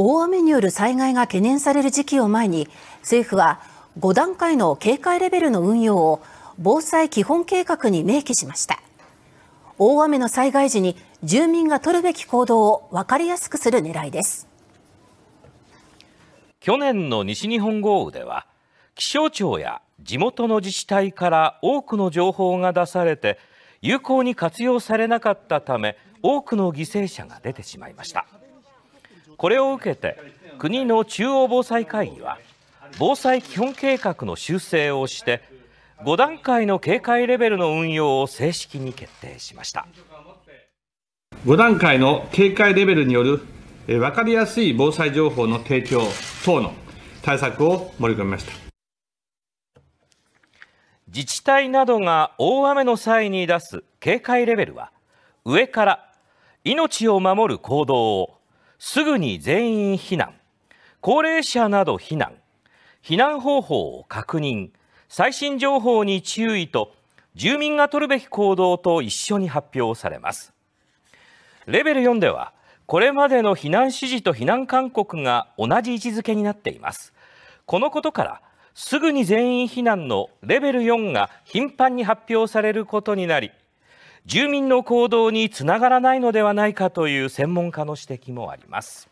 大雨による災害が懸念される時期を前に政府は5段階の警戒レベルの運用を防災基本計画に明記しました大雨の災害時に住民が取るべき行動を分かりやすくする狙いです去年の西日本豪雨では気象庁や地元の自治体から多くの情報が出されて有効に活用されなかったため多くの犠牲者が出てしまいましたこれを受けて国の中央防災会議は防災基本計画の修正をして5段階の警戒レベルの運用を正式に決定しました5段階の警戒レベルによる分かりやすい防災情報の提供等の対策を盛り込みました自治体などが大雨の際に出す警戒レベルは上から命を守る行動をすぐに全員避難高齢者など避難避難方法を確認最新情報に注意と住民が取るべき行動と一緒に発表されますレベル4ではこれまでの避難指示と避難勧告が同じ位置づけになっていますこのことからすぐに全員避難のレベル4が頻繁に発表されることになり住民の行動につながらないのではないかという専門家の指摘もあります。